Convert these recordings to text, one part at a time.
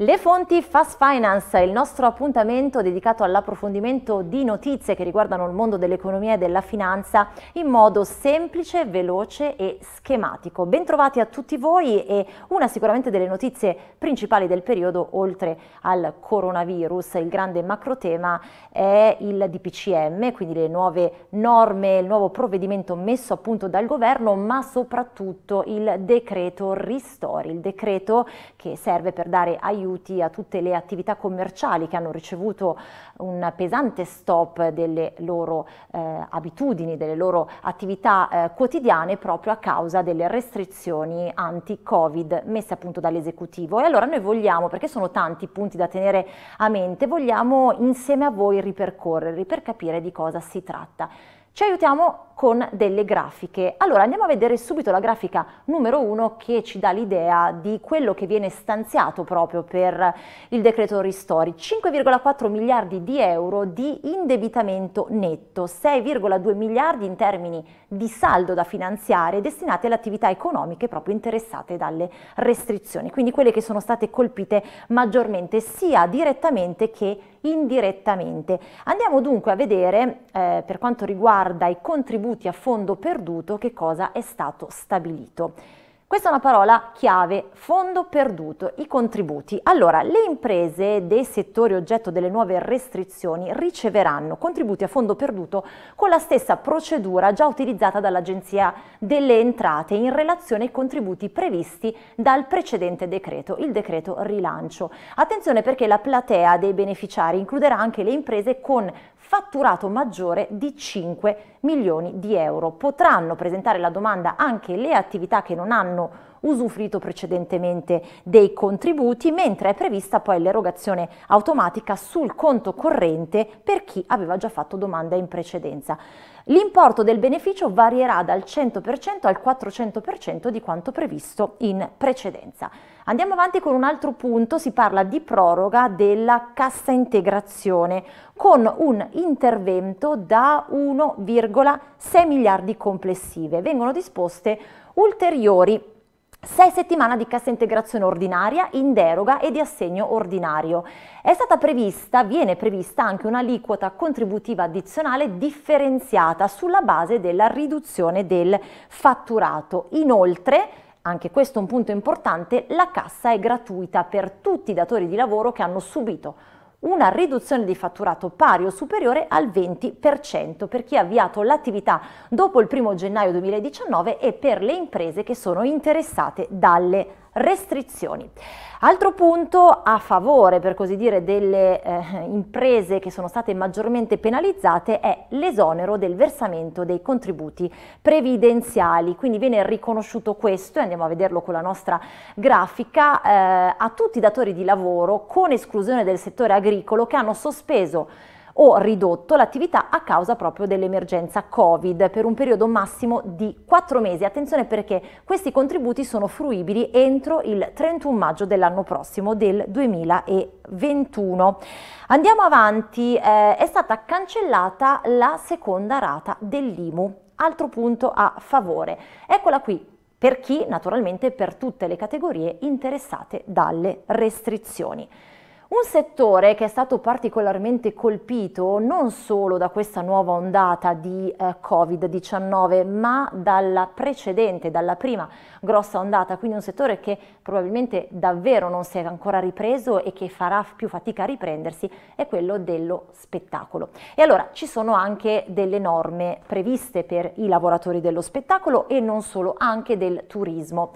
Le fonti Fast Finance, il nostro appuntamento dedicato all'approfondimento di notizie che riguardano il mondo dell'economia e della finanza in modo semplice, veloce e schematico. Bentrovati a tutti voi e una sicuramente delle notizie principali del periodo, oltre al coronavirus, il grande macrotema è il DPCM, quindi le nuove norme, il nuovo provvedimento messo a punto dal governo, ma soprattutto il decreto Ristori, il decreto che serve per dare aiuto aiuti a tutte le attività commerciali che hanno ricevuto un pesante stop delle loro eh, abitudini, delle loro attività eh, quotidiane proprio a causa delle restrizioni anti-Covid messe appunto dall'esecutivo. E allora noi vogliamo, perché sono tanti i punti da tenere a mente, vogliamo insieme a voi ripercorrerli per capire di cosa si tratta. Ci aiutiamo con delle grafiche. Allora andiamo a vedere subito la grafica numero 1 che ci dà l'idea di quello che viene stanziato proprio per il decreto Ristori. 5,4 miliardi di euro di indebitamento netto, 6,2 miliardi in termini di saldo da finanziare destinati alle attività economiche proprio interessate dalle restrizioni, quindi quelle che sono state colpite maggiormente sia direttamente che indirettamente. Andiamo dunque a vedere eh, per quanto riguarda i contributi contributi a fondo perduto che cosa è stato stabilito. Questa è una parola chiave, fondo perduto, i contributi. Allora, le imprese dei settori oggetto delle nuove restrizioni riceveranno contributi a fondo perduto con la stessa procedura già utilizzata dall'Agenzia delle Entrate in relazione ai contributi previsti dal precedente decreto, il decreto rilancio. Attenzione perché la platea dei beneficiari includerà anche le imprese con fatturato maggiore di 5 milioni di euro. Potranno presentare la domanda anche le attività che non hanno hanno usufruito precedentemente dei contributi, mentre è prevista poi l'erogazione automatica sul conto corrente per chi aveva già fatto domanda in precedenza. L'importo del beneficio varierà dal 100% al 400% di quanto previsto in precedenza. Andiamo avanti con un altro punto, si parla di proroga della cassa integrazione con un intervento da 1,6 miliardi complessive. Vengono disposte ulteriori 6 settimane di cassa integrazione ordinaria in deroga e di assegno ordinario. È stata prevista, viene prevista anche un'aliquota contributiva addizionale differenziata sulla base della riduzione del fatturato. Inoltre, anche questo è un punto importante, la cassa è gratuita per tutti i datori di lavoro che hanno subito una riduzione di fatturato pari o superiore al 20% per chi ha avviato l'attività dopo il 1 gennaio 2019 e per le imprese che sono interessate dalle restrizioni. Altro punto a favore, per così dire, delle eh, imprese che sono state maggiormente penalizzate è l'esonero del versamento dei contributi previdenziali, quindi viene riconosciuto questo, e andiamo a vederlo con la nostra grafica, eh, a tutti i datori di lavoro, con esclusione del settore agricolo, che hanno sospeso o ridotto l'attività a causa proprio dell'emergenza Covid per un periodo massimo di 4 mesi. Attenzione perché questi contributi sono fruibili entro il 31 maggio dell'anno prossimo del 2021. Andiamo avanti, eh, è stata cancellata la seconda rata dell'IMU. Altro punto a favore. Eccola qui, per chi naturalmente per tutte le categorie interessate dalle restrizioni. Un settore che è stato particolarmente colpito non solo da questa nuova ondata di eh, Covid-19, ma dalla precedente, dalla prima grossa ondata, quindi un settore che probabilmente davvero non si è ancora ripreso e che farà più fatica a riprendersi, è quello dello spettacolo. E allora ci sono anche delle norme previste per i lavoratori dello spettacolo e non solo, anche del turismo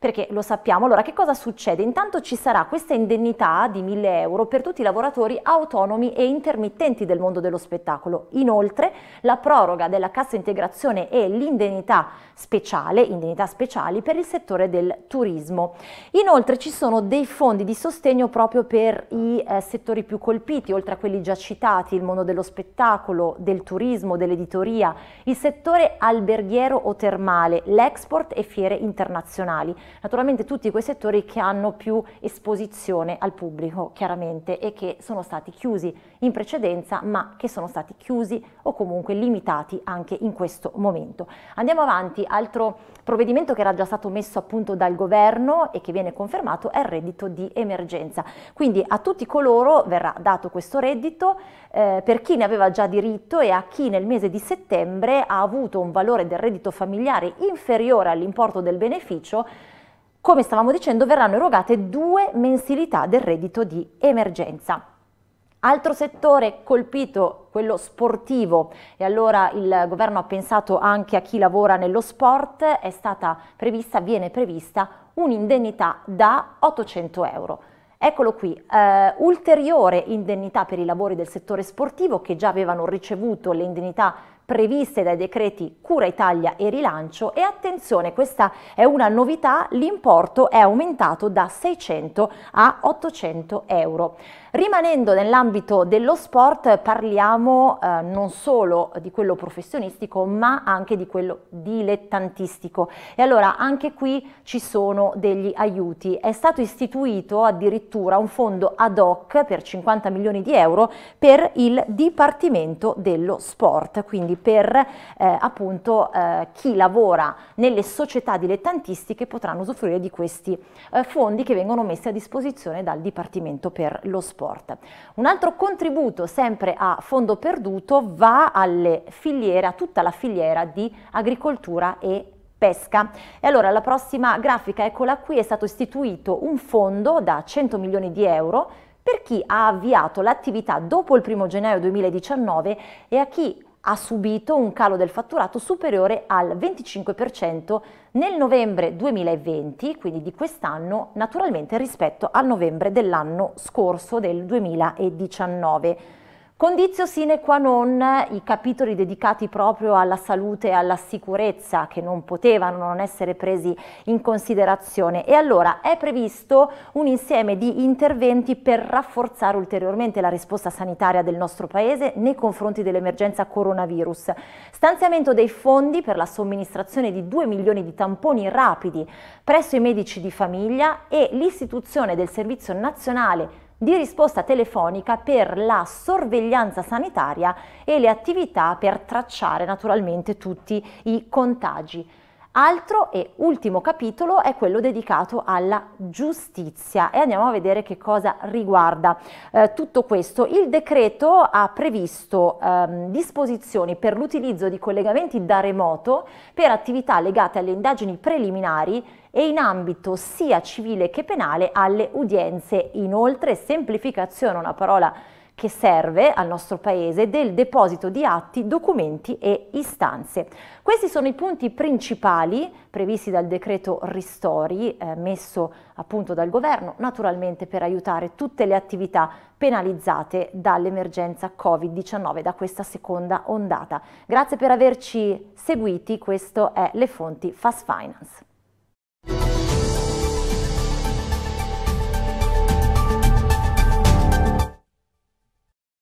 perché lo sappiamo. Allora che cosa succede? Intanto ci sarà questa indennità di 1000 euro per tutti i lavoratori autonomi e intermittenti del mondo dello spettacolo. Inoltre la proroga della cassa integrazione e l'indennità speciale, indennità speciali per il settore del turismo. Inoltre ci sono dei fondi di sostegno proprio per i eh, settori più colpiti, oltre a quelli già citati, il mondo dello spettacolo, del turismo, dell'editoria, il settore alberghiero o termale, l'export e fiere internazionali naturalmente tutti quei settori che hanno più esposizione al pubblico chiaramente e che sono stati chiusi in precedenza ma che sono stati chiusi o comunque limitati anche in questo momento. Andiamo avanti, altro provvedimento che era già stato messo appunto dal governo e che viene confermato è il reddito di emergenza, quindi a tutti coloro verrà dato questo reddito eh, per chi ne aveva già diritto e a chi nel mese di settembre ha avuto un valore del reddito familiare inferiore all'importo del beneficio come stavamo dicendo, verranno erogate due mensilità del reddito di emergenza. Altro settore colpito, quello sportivo, e allora il governo ha pensato anche a chi lavora nello sport, è stata prevista, viene prevista un'indennità da 800 euro. Eccolo qui, eh, ulteriore indennità per i lavori del settore sportivo che già avevano ricevuto le indennità previste dai decreti Cura Italia e Rilancio e attenzione, questa è una novità, l'importo è aumentato da 600 a 800 euro. Rimanendo nell'ambito dello sport parliamo eh, non solo di quello professionistico ma anche di quello dilettantistico e allora anche qui ci sono degli aiuti. È stato istituito addirittura un fondo ad hoc per 50 milioni di euro per il Dipartimento dello Sport, quindi per eh, appunto eh, chi lavora nelle società dilettantistiche potranno usufruire di questi eh, fondi che vengono messi a disposizione dal Dipartimento per lo Sport. Un altro contributo sempre a fondo perduto va alle filiere, a tutta la filiera di agricoltura e pesca. E allora la prossima grafica, eccola qui, è stato istituito un fondo da 100 milioni di euro per chi ha avviato l'attività dopo il 1 gennaio 2019 e a chi ha subito un calo del fatturato superiore al 25% nel novembre 2020, quindi di quest'anno, naturalmente rispetto al novembre dell'anno scorso del 2019. Condizio sine qua non i capitoli dedicati proprio alla salute e alla sicurezza che non potevano non essere presi in considerazione e allora è previsto un insieme di interventi per rafforzare ulteriormente la risposta sanitaria del nostro paese nei confronti dell'emergenza coronavirus. Stanziamento dei fondi per la somministrazione di 2 milioni di tamponi rapidi presso i medici di famiglia e l'istituzione del Servizio Nazionale di risposta telefonica per la sorveglianza sanitaria e le attività per tracciare naturalmente tutti i contagi. Altro e ultimo capitolo è quello dedicato alla giustizia e andiamo a vedere che cosa riguarda eh, tutto questo. Il decreto ha previsto ehm, disposizioni per l'utilizzo di collegamenti da remoto per attività legate alle indagini preliminari e in ambito sia civile che penale alle udienze. Inoltre semplificazione, una parola che serve al nostro Paese del deposito di atti, documenti e istanze. Questi sono i punti principali previsti dal decreto Ristori eh, messo appunto dal governo, naturalmente per aiutare tutte le attività penalizzate dall'emergenza Covid-19, da questa seconda ondata. Grazie per averci seguiti, questo è Le Fonti Fast Finance.